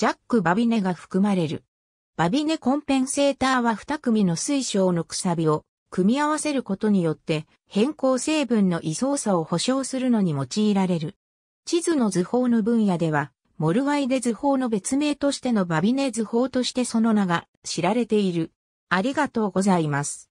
ジャック・バビネが含まれる。バビネコンペンセーターは2組の水晶のくさびを組み合わせることによって変更成分の位相差を保証するのに用いられる。地図の図法の分野では、モルワイデ図法の別名としてのバビネ図法としてその名が知られている。ありがとうございます。